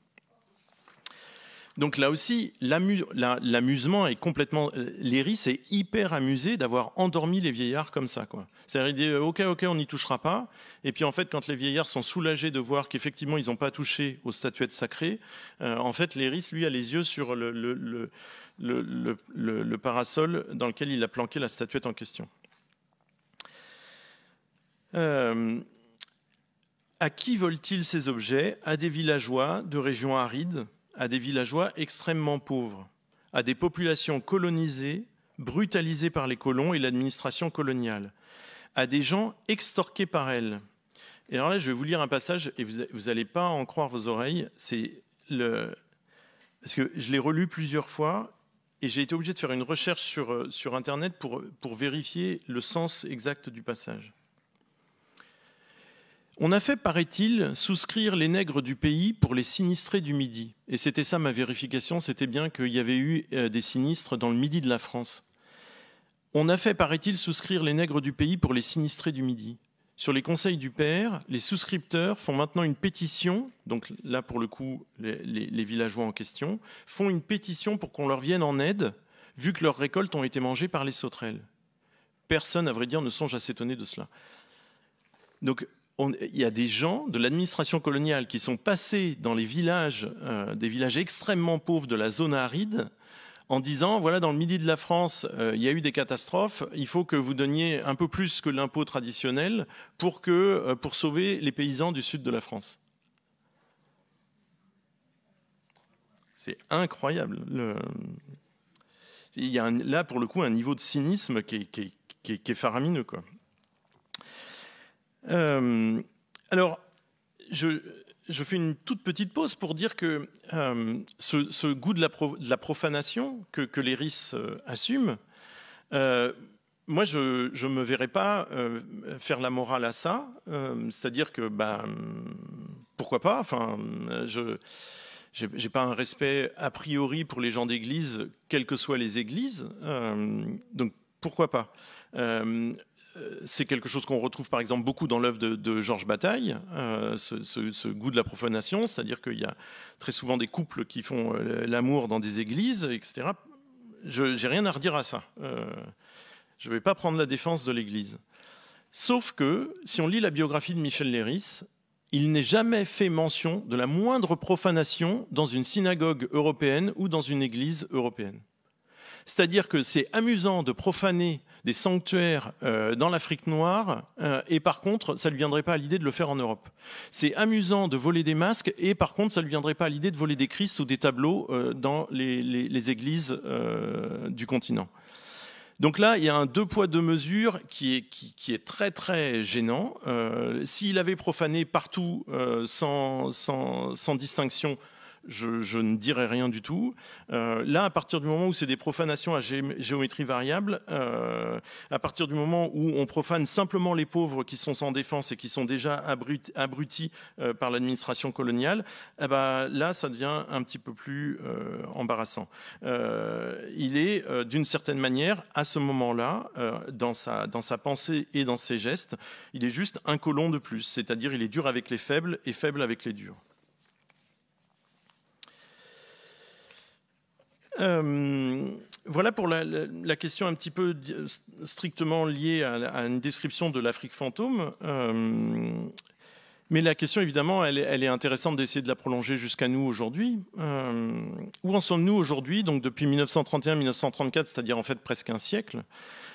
Donc là aussi, l'amusement est complètement. Euh, Léris est hyper amusé d'avoir endormi les vieillards comme ça. C'est-à-dire, dit euh, OK, OK, on n'y touchera pas. Et puis en fait, quand les vieillards sont soulagés de voir qu'effectivement, ils n'ont pas touché aux statuettes sacrées, euh, en fait, Léris lui, a les yeux sur le, parasol dans lequel il a planqué la statuette en question. à qui volent-ils ces objets À des villageois de régions arides à des villageois extrêmement pauvres, à des populations colonisées, brutalisées par les colons et l'administration coloniale, à des gens extorqués par elles. Et alors là, je vais vous lire un passage et vous n'allez pas en croire vos oreilles. C'est le... Parce que je l'ai relu plusieurs fois et j'ai été obligé de faire une recherche sur, euh, sur Internet pour, pour vérifier le sens exact du passage. On a fait, paraît-il, souscrire les nègres du pays pour les sinistrés du Midi. Et c'était ça ma vérification, c'était bien qu'il y avait eu euh, des sinistres dans le Midi de la France. On a fait, paraît-il, souscrire les nègres du pays pour les sinistrés du Midi. Sur les conseils du père, les souscripteurs font maintenant une pétition, donc là pour le coup les, villageois en question, font une pétition pour qu'on leur vienne en aide, vu que leurs récoltes ont été mangées par les sauterelles. Personne, à vrai dire, ne songe à s'étonner de cela. Donc il y a des gens de l'administration coloniale qui sont passés dans les villages, euh, des villages extrêmement pauvres de la zone aride, en disant voilà dans le midi de la France euh, il y a eu des catastrophes, il faut que vous donniez un peu plus que l'impôt traditionnel pour que euh, pour sauver les paysans du sud de la France. C'est incroyable. Il y a là pour le coup un niveau de cynisme qui est, faramineux quoi. Euh, alors, je, fais une toute petite pause pour dire que euh, ce, goût de la, la profanation que, que euh, assume, moi, je ne me verrais pas faire la morale à ça. C'est-à-dire que, ben, pourquoi pas Enfin, je n'ai pas un respect a priori pour les gens d'église, quelles que soient les églises. donc pourquoi pas euh, c'est quelque chose qu'on retrouve par exemple beaucoup dans l'œuvre de, Georges Bataille, euh, ce, goût de la profanation, c'est-à-dire qu'il y a très souvent des couples qui font euh, l'amour dans des églises, etc. Je n'ai rien à redire à ça. je ne vais pas prendre la défense de l'Église. Sauf que, si on lit la biographie de Michel Léris, il n'est jamais fait mention de la moindre profanation dans une synagogue européenne ou dans une église européenne. C'est-à-dire que c'est amusant de profaner des sanctuaires euh, dans l'Afrique noire, euh, et par contre, ça ne lui viendrait pas à l'idée de le faire en Europe. C'est amusant de voler des masques, et par contre, ça ne lui viendrait pas à l'idée de voler des Christs ou des tableaux euh, dans les, églises du continent. Donc là, il y a un deux poids, deux mesures qui est, très très gênant. S'il avait profané partout sans distinction, je, ne dirais rien du tout. Euh, là, à partir du moment où c'est des profanations à géométrie variable, euh, à partir du moment où on profane simplement les pauvres qui sont sans défense et qui sont déjà abrutis euh, par l'administration coloniale, eh ben, là, ça devient un petit peu plus embarrassant. il est, d'une certaine manière, à ce moment-là, dans, sa, dans sa pensée et dans ses gestes, il est juste un colon de plus, c'est-à-dire il est dur avec les faibles et faible avec les durs. Euh, voilà pour la, question un petit peu euh, strictement liée à, une description de l'Afrique fantôme. Euh, mais la question, évidemment, elle, est intéressante d'essayer de la prolonger jusqu'à nous aujourd'hui. où en sommes-nous aujourd'hui, donc depuis 1931-1934, c'est-à-dire en fait presque un siècle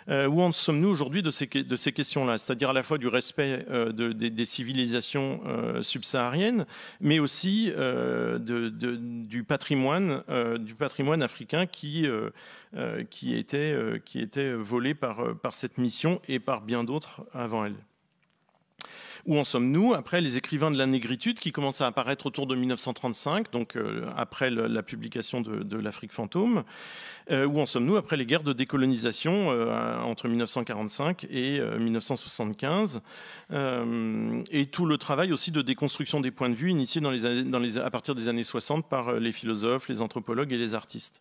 euh, où en sommes-nous aujourd'hui de ces, questions-là C'est-à-dire à la fois du respect euh, des, civilisations euh, subsahariennes, mais aussi du, patrimoine, africain qui, était, volé par cette mission et par bien d'autres avant elle. Où en sommes-nous après les écrivains de la négritude qui commencent à apparaître autour de 1935, donc euh, après la publication de, l'Afrique fantôme euh, Où en sommes-nous après les guerres de décolonisation euh, entre 1945 et 1975 Et tout le travail aussi de déconstruction des points de vue initié à partir des années 60 par les philosophes, les anthropologues et les artistes.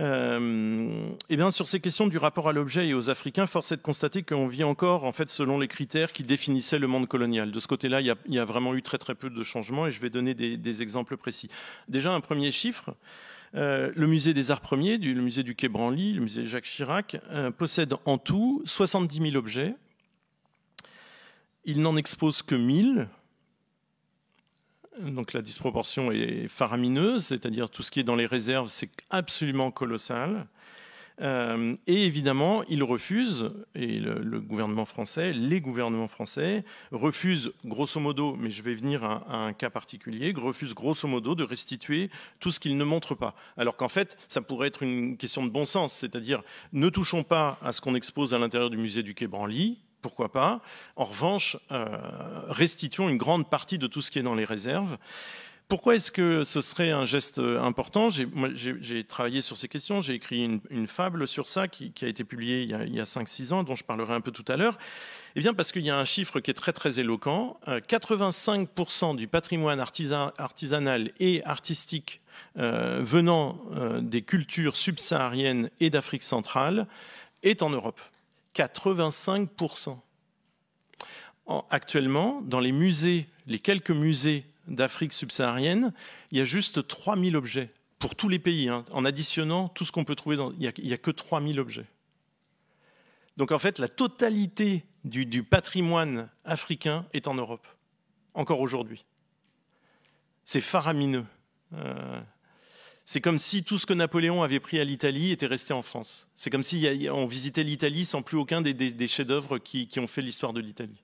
Euh, eh bien, sur ces questions du rapport à l'objet et aux Africains, force est de constater qu'on vit encore, en fait, selon les critères qui définissaient le monde colonial. De ce côté-là, il, y a vraiment eu très très peu de changements, et je vais donner des, exemples précis. Déjà, un premier chiffre. Euh, le musée des arts premiers, du, le musée du Quai Branly, le musée Jacques Chirac, euh, possède en tout 70 000 objets. Il n'en expose que 1000, donc la disproportion est faramineuse, c'est-à-dire tout ce qui est dans les réserves, c'est absolument colossal. Euh, et évidemment, ils refusent, et le, gouvernement français, les gouvernements français, refusent grosso modo, mais je vais venir à, à un cas particulier, refusent grosso modo de restituer tout ce qu'ils ne montrent pas. Alors qu'en fait, ça pourrait être une question de bon sens, c'est-à-dire ne touchons pas à ce qu'on expose à l'intérieur du musée du Quai Branly, pourquoi pas. En revanche, euh, restituons une grande partie de tout ce qui est dans les réserves. Pourquoi est-ce que ce serait un geste euh, important J'ai travaillé sur ces questions, j'ai écrit une, fable sur ça qui, a été publiée il y a, cinq, 5-6 ans, dont je parlerai un peu tout à l'heure. Eh bien, parce qu'il y a un chiffre qui est très très éloquent. 85% euh, du patrimoine artisanal et artistique venant des cultures subsahariennes et d'Afrique centrale est en Europe. 85%. actuellement, dans les musées, les quelques musées d'Afrique subsaharienne, il y a juste 3000 objets, pour tous les pays, hein, en additionnant tout ce qu'on peut trouver, dans, il n'y a, que 3000 objets. Donc en fait, la totalité du, patrimoine africain est en Europe, encore aujourd'hui. C'est faramineux. Euh, c'est comme si tout ce que Napoléon avait pris à l'Italie était resté en France. C'est comme si on visitait l'Italie sans plus aucun des, chefs-d'œuvre qui, ont fait l'histoire de l'Italie.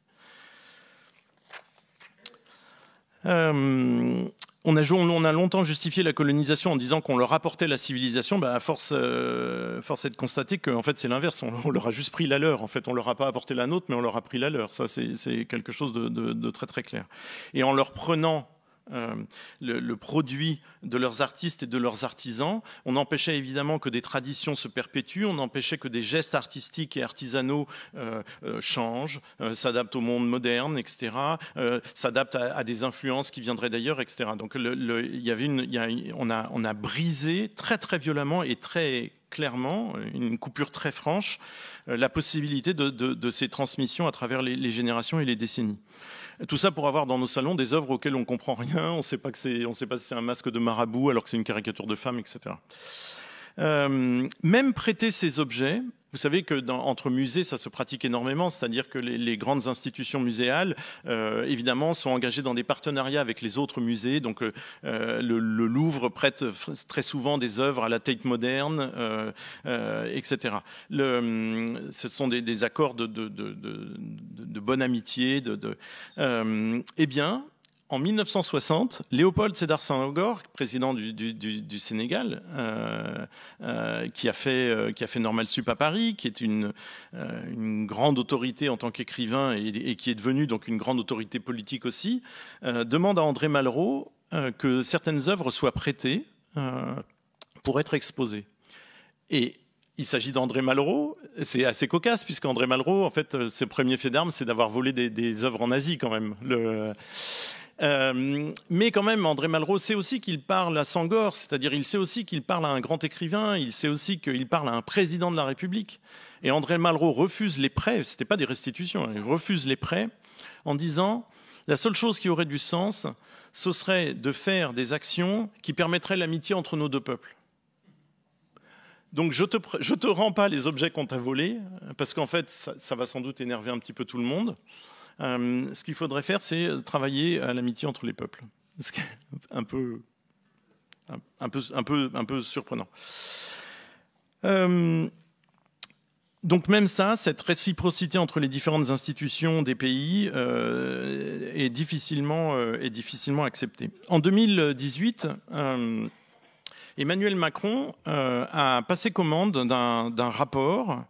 Euh, on, a longtemps justifié la colonisation en disant qu'on leur apportait la civilisation. Bah, à euh, force, est de constater que fait, c'est l'inverse. On, leur a juste pris la leur. En fait, on leur a pas apporté la nôtre, mais on leur a pris la leur. Ça, c'est quelque chose de, de très très clair. Et en leur prenant euh, le, produit de leurs artistes et de leurs artisans. On empêchait évidemment que des traditions se perpétuent, on empêchait que des gestes artistiques et artisanaux euh, euh, changent, s'adaptent au monde moderne, etc., s'adaptent à, des influences qui viendraient d'ailleurs, etc. Donc on, a, brisé très très violemment et très clairement, une coupure très franche, la possibilité de, ces transmissions à travers les générations et les décennies. Tout ça pour avoir dans nos salons des œuvres auxquelles on ne comprend rien, on ne sait pas que c'est, on sait pas si c'est un masque de marabout alors que c'est une caricature de femme, etc. Euh, même prêter ces objets, vous savez que dans, entre musées, ça se pratique énormément, c'est-à-dire que les, grandes institutions muséales, euh, évidemment, sont engagées dans des partenariats avec les autres musées. Donc, euh, le, Louvre prête très souvent des œuvres à la Tate moderne, etc. Hum, ce sont des, accords de, de, bonne amitié. De, eh bien, en 1960, Léopold Sédar Senghor, président du, Sénégal, euh, euh, qui, a fait, euh, qui a fait Normal Sup à Paris, qui est une, une grande autorité en tant qu'écrivain et, qui est devenu donc une grande autorité politique aussi, demande à André Malraux que certaines œuvres soient prêtées pour être exposées. Et il s'agit d'André Malraux. C'est assez cocasse, puisque André Malraux, en fait, ses premiers faits d'armes, c'est d'avoir volé des, des, œuvres en Asie, quand même. Le... Euh, mais quand même, André Malraux sait aussi qu'il parle à Sangor, c'est-à-dire il sait aussi qu'il parle à un grand écrivain, il sait aussi qu'il parle à un président de la République. Et André Malraux refuse les prêts, ce c'était pas des restitutions, hein, il refuse les prêts en disant la seule chose qui aurait du sens, ce serait de faire des actions qui permettraient l'amitié entre nos deux peuples. Donc je te, te rends pas les objets qu'on t'a volés, parce qu'en fait, ça, va sans doute énerver un petit peu tout le monde. Euh, ce qu'il faudrait faire, c'est travailler à l'amitié entre les peuples. C'est un peu, un, peu, un, peu, surprenant. Euh, donc même ça, cette réciprocité entre les différentes institutions des pays euh, est, difficilement, difficilement acceptée. En 2018, Emmanuel Macron a passé commande d'un rapport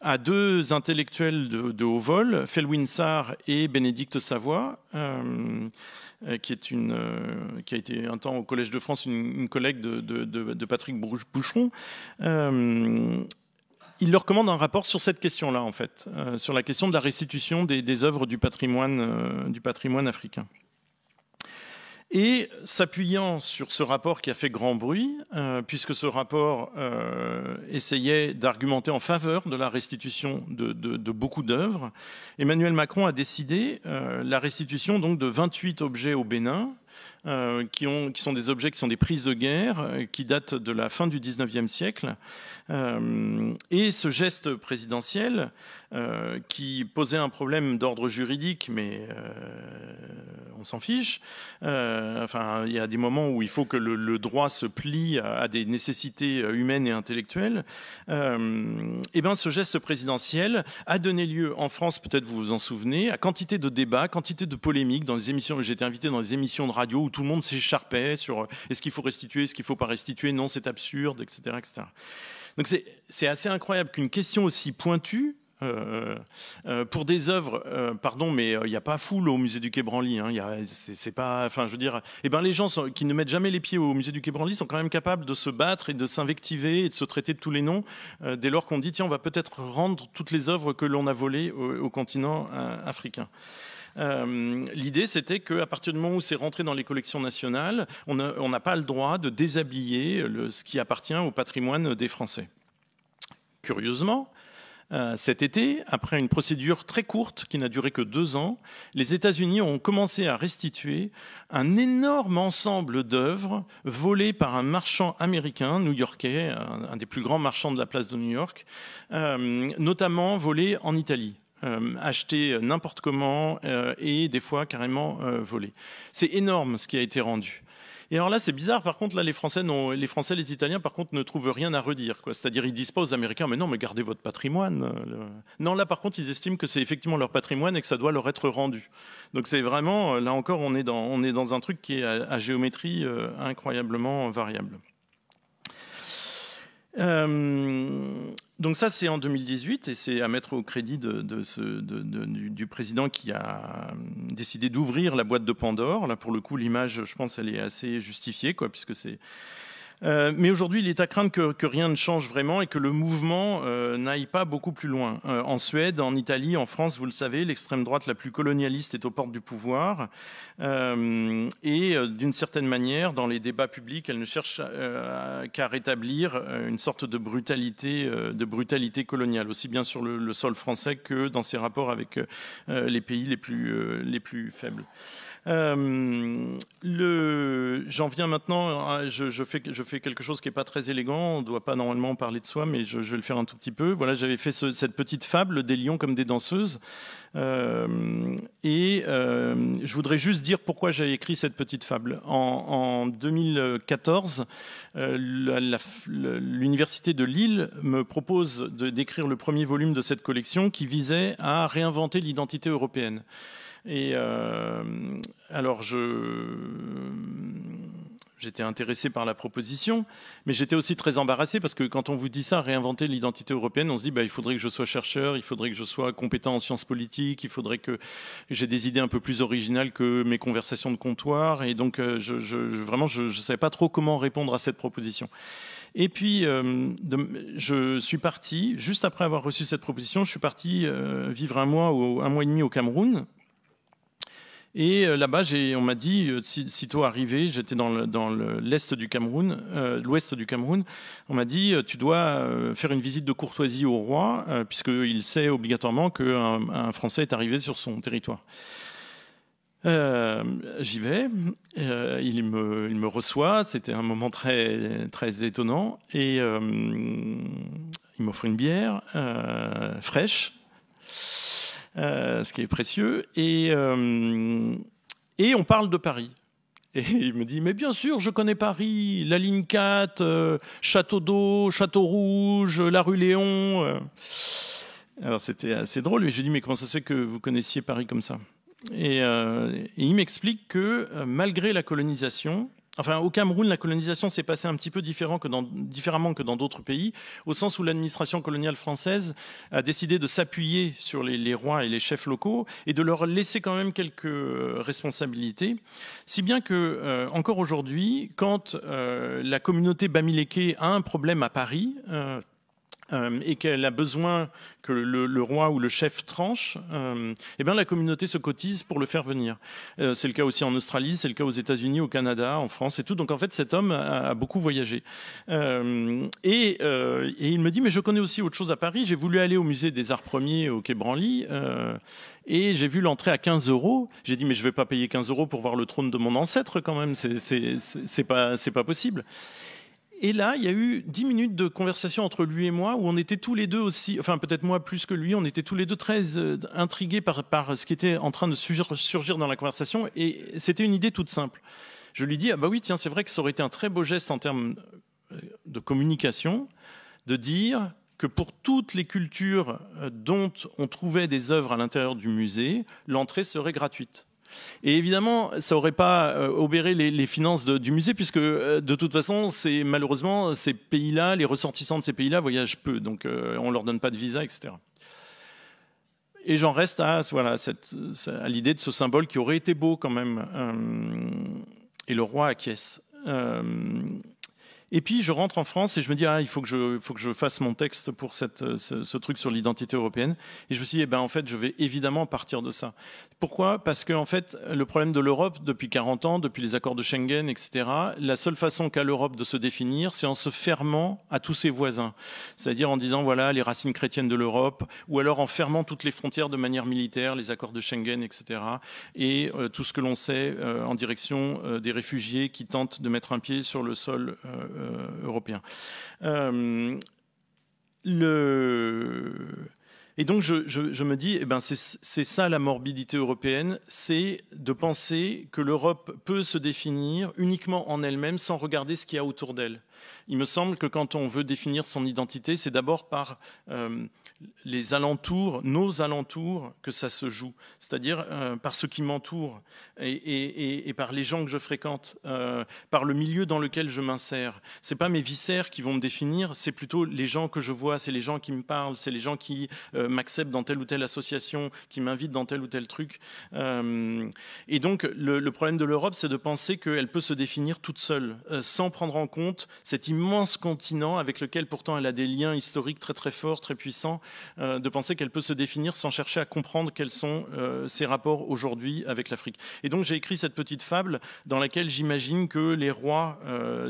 à deux intellectuels de, haut vol, Felwin Sarr et Bénédicte Savoie, euh, euh, euh, qui, a été un temps au Collège de France une, collègue de, Patrick Boucheron. il leur commande un rapport sur cette question-là, en fait, sur la question de la restitution des, œuvres du patrimoine africain. Et s'appuyant sur ce rapport qui a fait grand bruit, euh, puisque ce rapport euh, essayait d'argumenter en faveur de la restitution de, beaucoup d'œuvres, Emmanuel Macron a décidé euh, la restitution donc de 28 objets au Bénin, euh, qui, ont, qui sont des objets qui sont des prises de guerre, euh, qui datent de la fin du 19e siècle. Euh, et ce geste présidentiel, qui posait un problème d'ordre juridique, mais on s'en fiche. enfin, il y a des moments où il faut que le, droit se plie à, des nécessités humaines et intellectuelles. et bien, ce geste présidentiel a donné lieu en France, peut-être vous vous en souvenez, à quantité de débats, quantité de polémiques dans les émissions. J'ai été invité dans les émissions de radio tout le monde s'écharpait sur euh, est-ce qu'il faut restituer, est-ce qu'il ne faut pas restituer, non, c'est absurde, etc. etc. Donc c'est assez incroyable qu'une question aussi pointue, euh, euh, pour des œuvres, pardon, mais il n'y a pas foule au musée du Quai Branly. Hein, pas, enfin, je veux dire, eh ben les gens qui ne mettent jamais les pieds au musée du Quai Branly sont quand même capables de se battre et de s'invectiver et de se traiter de tous les noms dès lors qu'on dit tiens, on va peut-être rendre toutes les œuvres que l'on a volées au continent africain. Euh, l'idée, c'était qu'à partir du moment où c'est rentré dans les collections nationales, on n'a pas le droit de déshabiller ce qui appartient au patrimoine des Français. Curieusement, euh, cet été, après une procédure très courte qui n'a duré que deux ans, les États-Unis ont commencé à restituer un énorme ensemble d'œuvres volées par un marchand américain, new-yorkais, un, des plus grands marchands de la place de New York, euh, notamment volées en Italie. Euh, acheté euh, n'importe comment euh, et des fois carrément volé. C'est énorme ce qui a été rendu. Et alors là, c'est bizarre. Par contre, là, les Français, non, les Français, les Italiens, par contre, ne trouvent rien à redire. C'est-à-dire, ils disent pas aux Américains, mais non, mais gardez votre patrimoine. Non, là, par contre, ils estiment que c'est effectivement leur patrimoine et que ça doit leur être rendu. Donc, c'est vraiment, là encore, on est dans, un truc qui est à, géométrie incroyablement variable. Euh, donc ça, c'est en 2018 et c'est à mettre au crédit de, du, du, président qui a euh, décidé d'ouvrir la boîte de Pandore. Là, pour le coup, l'image, je pense, elle est assez justifiée, quoi, puisque c'est euh, mais aujourd'hui, il est à craindre que, rien ne change vraiment et que le mouvement euh, n'aille pas beaucoup plus loin. Euh, en Suède, en Italie, en France, vous le savez, l'extrême droite la plus colonialiste est aux portes du pouvoir. et d'une certaine manière, dans les débats publics, elle ne cherche qu'à rétablir une sorte de brutalité, coloniale, aussi bien sur le, sol français que dans ses rapports avec les pays les plus faibles. Euh, le... J'en viens maintenant, hein, je, fais, je fais quelque chose qui n'est pas très élégant, on ne doit pas normalement parler de soi, mais je, vais le faire un tout petit peu. Voilà, j'avais fait cette petite fable des lions comme des danseuses. Euh, et euh, je voudrais juste dire pourquoi j'ai écrit cette petite fable. En, 2014, l'université de Lille me propose d'écrire le premier volume de cette collection qui visait à réinventer l'identité européenne. Et euh, alors, j'étais intéressé par la proposition, mais j'étais aussi très embarrassé parce que quand on vous dit ça, réinventer l'identité européenne, on se dit bah, il faudrait que je sois chercheur, il faudrait que je sois compétent en sciences politiques, il faudrait que j'ai des idées un peu plus originales que mes conversations de comptoir. Et donc, euh, je, vraiment, je ne savais pas trop comment répondre à cette proposition. Et puis, euh, je suis parti, juste après avoir reçu cette proposition, je suis parti vivre un mois ou un mois et demi au Cameroun, et euh, là-bas, on m'a dit, euh, sitôt arrivé, j'étais dans l'est du Cameroun, euh, l'ouest du Cameroun, on m'a dit, tu dois faire une visite de courtoisie au roi, puisqu'il sait obligatoirement qu'un Français est arrivé sur son territoire. J'y vais, il me, reçoit, c'était un moment très, très étonnant, et il m'offre une bière fraîche, euh, ce qui est précieux. Et, euh, et on parle de Paris. Et il me dit, mais bien sûr, je connais Paris, la ligne 4, euh, Château d'Eau, Château Rouge, la rue Léon. Alors c'était assez drôle, mais je lui dis, mais comment ça se fait que vous connaissiez Paris comme ça et, il m'explique que malgré la colonisation, Enfin, au Cameroun, la colonisation s'est passée un petit peu différemment que dans d'autres pays, au sens où l'administration coloniale française a décidé de s'appuyer sur les, rois et les chefs locaux et de leur laisser quand même quelques euh, responsabilités, si bien que euh, encore aujourd'hui, quand euh, la communauté Bamileke a un problème à Paris, euh, et qu'elle a besoin que le, roi ou le chef tranche, euh, eh bien la communauté se cotise pour le faire venir. Euh, c'est le cas aussi en Australie, c'est le cas aux États-Unis, au Canada, en France et tout. Donc en fait, cet homme a, beaucoup voyagé. et, il me dit, mais je connais aussi autre chose à Paris. J'ai voulu aller au musée des Arts Premiers au Quai Branly. et j'ai vu l'entrée à 15 euros. J'ai dit, mais je ne vais pas payer 15 euros pour voir le trône de mon ancêtre quand même. C'est pas, pas possible. Et là, il y a eu dix minutes de conversation entre lui et moi où on était tous les deux aussi, enfin peut-être moi plus que lui, on était tous les deux très euh, intrigués par, par, ce qui était en train de surgir, dans la conversation. Et c'était une idée toute simple. Je lui dis, ah bah oui, tiens, c'est vrai que ça aurait été un très beau geste en termes euh, de communication, de dire que pour toutes les cultures euh, dont on trouvait des œuvres à l'intérieur du musée, l'entrée serait gratuite. Et évidemment, ça n'aurait pas euh, obéré les, finances du musée, puisque euh, de toute façon, malheureusement ces pays-là, les ressortissants de ces pays-là voyagent peu, donc on euh, on leur donne pas de visa, etc. Et j'en reste à voilà l'idée de ce symbole qui aurait été beau quand même. et le roi acquiesce. Et puis je rentre en France et je me dis ah il faut que je faut que je fasse mon texte pour euh, ce, truc sur l'identité européenne et je me suis dit eh ben en fait je vais évidemment partir de ça. Pourquoi Parce que en fait le problème de l'Europe depuis 40 ans, depuis les accords de Schengen, etc. La seule façon qu'a l'Europe de se définir, c'est en se fermant à tous ses voisins, c'est-à-dire en disant voilà les racines chrétiennes de l'Europe, ou alors en fermant toutes les frontières de manière militaire, les accords de Schengen, etc. Et euh, tout ce que l'on sait euh, en direction des réfugiés qui tentent de mettre un pied sur le sol euh, européen. Euh, le et donc je, me dis, eh ben c'est ça la morbidité européenne, c'est de penser que l'Europe peut se définir uniquement en elle-même sans regarder ce qu'il y a autour d'elle. Il me semble que quand on veut définir son identité, c'est d'abord par euh, les alentours, nos alentours, que ça se joue, c'est-à-dire euh, par ce qui m'entoure et, par les gens que je fréquente, euh, par le milieu dans lequel je m'insère. C'est pas mes viscères qui vont me définir, c'est plutôt les gens que je vois, c'est les gens qui me parlent, c'est les gens qui euh, m'accepte dans telle ou telle association, qui m'invite dans tel ou tel truc. Euh, et donc, le, le problème de l'Europe, c'est de penser qu'elle peut se définir toute seule, euh, sans prendre en compte cet immense continent avec lequel pourtant elle a des liens historiques très très forts, très puissants, de penser qu'elle peut se définir sans chercher à comprendre quels sont ses rapports aujourd'hui avec l'Afrique. Et donc, j'ai écrit cette petite fable dans laquelle j'imagine que les rois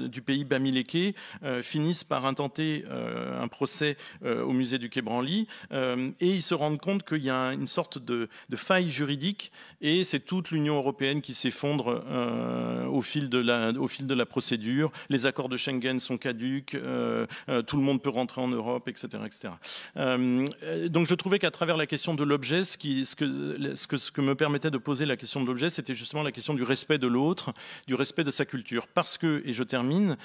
du pays Bamileke finissent par intenter un procès au musée du Quai Branly euh, et ils se rendent compte qu'il y a une sorte de, faille juridique et c'est toute l'Union européenne qui s'effondre euh, au, fil de la, au fil de la procédure. Les accords de Schengen sont caduques, euh, tout le monde peut rentrer en Europe, etc. etc. donc je trouvais qu'à travers la question de l'objet, ce, ce, que, ce, que, ce que me permettait de poser la question de l'objet, c'était justement la question du respect de l'autre, du respect de sa culture. Parce que, et je termine,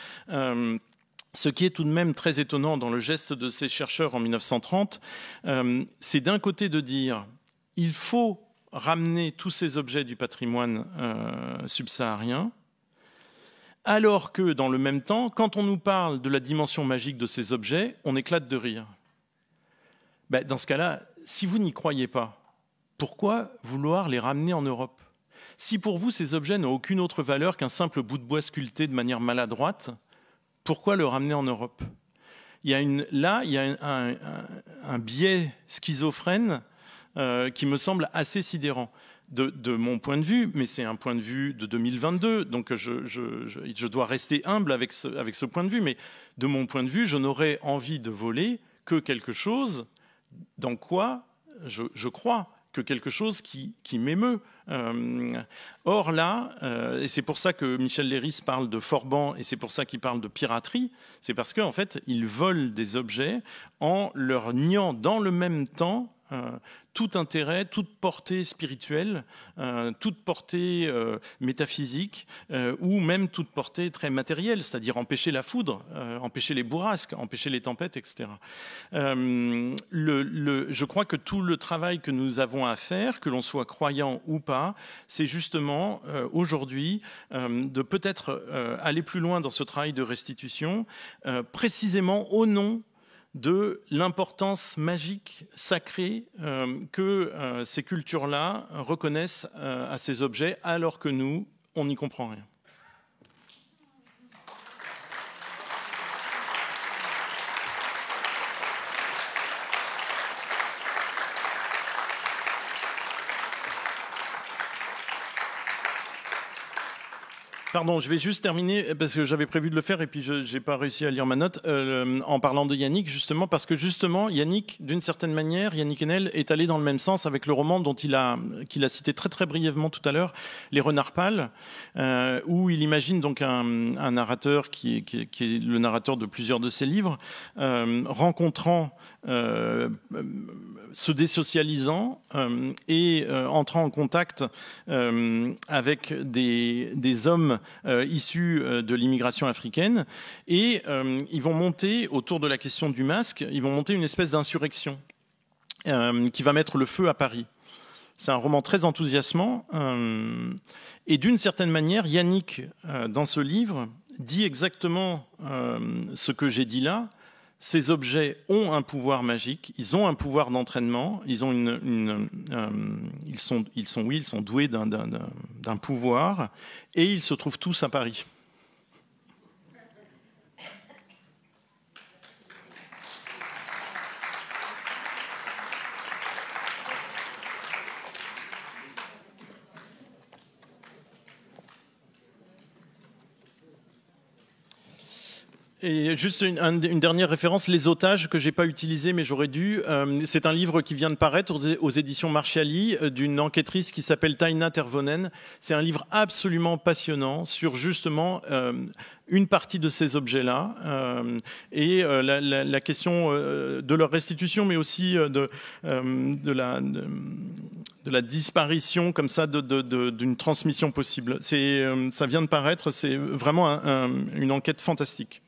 ce qui est tout de même très étonnant dans le geste de ces chercheurs en 1930, euh, c'est d'un côté de dire il faut ramener tous ces objets du patrimoine euh, subsaharien, alors que dans le même temps, quand on nous parle de la dimension magique de ces objets, on éclate de rire. Ben, dans ce cas-là, si vous n'y croyez pas, pourquoi vouloir les ramener en Europe Si pour vous ces objets n'ont aucune autre valeur qu'un simple bout de bois sculpté de manière maladroite, pourquoi le ramener en Europe il Là, il y a un, biais schizophrène euh, qui me semble assez sidérant. De, mon point de vue, mais c'est un point de vue de 2022, donc je, dois rester humble avec avec ce, point de vue, mais de mon point de vue, je n'aurais envie de voler que quelque chose dans quoi je, crois que quelque chose qui, m'émeut. Euh, or là, euh, et c'est pour ça que Michel Léris parle de Forban et c'est pour ça qu'il parle de piraterie, c'est parce qu'en fait, ils volent des objets en leur niant dans le même temps euh, tout intérêt, toute portée spirituelle, euh, toute portée euh, métaphysique, ou même toute portée très matérielle, c'est-à-dire empêcher la foudre, empêcher les bourrasques, empêcher les tempêtes, etc. je crois que tout le travail que nous avons à faire, que l'on soit croyant ou pas, c'est justement aujourd'hui de peut-être aller plus loin dans ce travail de restitution, précisément au nom de l'importance magique, sacrée, euh, que euh, ces cultures-là reconnaissent euh, à ces objets, alors que nous, on n'y comprend rien. Pardon, je vais juste terminer euh, parce que j'avais prévu de le faire et puis je n'ai pas réussi à lire ma note euh, en parlant de Yannick justement parce que justement Yannick, d'une certaine manière, Yannick Enel est allé dans le même sens avec le roman dont il a qu'il a cité très très brièvement tout à l'heure, Les Renards pâles, euh, où il imagine donc un, narrateur qui est, le narrateur de plusieurs de ses livres rencontrant, se désocialisant et entrant en contact avec des, des hommes euh, issus euh, de l'immigration africaine. Et euh, ils vont monter, autour de la question du masque, ils vont monter une espèce d'insurrection qui va mettre le feu à Paris. C'est un roman très enthousiasmant. et d'une certaine manière, Yannick, dans ce livre, dit exactement ce que j'ai dit là, ces objets ont un pouvoir magique, ils ont un pouvoir d'entraînement, ils, euh, ils, sont, sont, ils sont doués d'un pouvoir, et ils se trouvent tous à Paris. Et juste une, dernière référence, Les otages, que j'ai pas utilisé mais j'aurais dû. Euh, c'est un livre qui vient de paraître aux, éditions Marchiali euh, d'une enquêtrice qui s'appelle Taina Tervonen. C'est un livre absolument passionnant sur justement euh, une partie de ces objets-là et la, question de leur restitution, mais aussi de, de la... De, la disparition comme ça d'une transmission possible. ça vient de paraître, c'est vraiment une enquête fantastique.